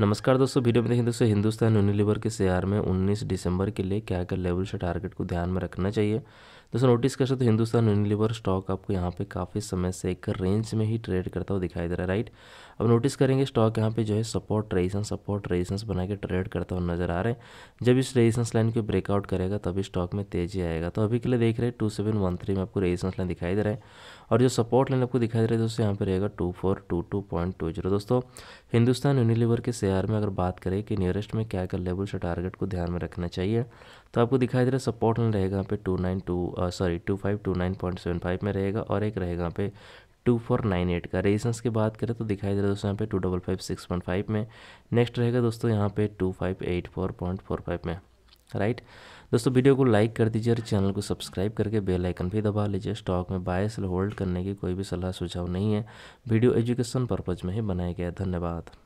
नमस्कार दोस्तों वीडियो में देखें दोस्तों हिंदुस्तान यूनिलीवर के शेयर में 19 दिसंबर के लिए क्या क्या लेवल से टारगेट को ध्यान में रखना चाहिए दोस्तों नोटिस कर सकते तो हिंदुस्तान यूनिलीवर स्टॉक आपको यहाँ पे काफ़ी समय से एक रेंज में ही ट्रेड करता हुआ दिखाई दे रहा है राइट अब नोटिस करेंगे स्टॉक यहाँ पे जो है सपोर्ट रेजिस्टेंस सपोर्ट रेजिस्टेंस बना के ट्रेड करता हुआ नजर आ रहे हैं जब इस रेजिस्टेंस लाइन को ब्रेकआउट करेगा तभी स्टॉक में तेजी आएगा तो अभी के लिए देख रहे हैं टू सेवन वन थ्री में आपको रेजिस्टेंस लाइन दिखाई दे रहा है और जो सपोर्ट लाइन आपको दिखाई दे रहा है दोस्तों यहाँ पर रहेगा two four two two point two zero दोस्तों हिंदुस्तान यूनिलीवर के शेयर एल में अगर बात करें कि नियरेस्ट में क्या क्या लेवल्स और टारगेट को ध्यान में रखना चाहिए तो आपको दिखाई दे रहा है सपोर्ट रहेगा यहाँ पे two nine two sorry two five two nine point seven five में रहेगा और एक रहेगा यहाँ पे टू फोर नाइन एट का रेजिस्टेंस की बात करें तो दिखाई दे रहा है दोस्तों यहाँ पे two double five six point five में नेक्स्ट रहेगा दोस्तों यहाँ पे two five eight four point four five में राइट दोस्तों वीडियो को लाइक कर दीजिए और चैनल को सब्सक्राइब करके बेल आइकन भी दबा लीजिए स्टॉक में बाय सेल होल्ड करने की कोई भी सलाह सुझाव नहीं है वीडियो एजुकेशन पर्पज़ में ही बनाया गया धन्यवाद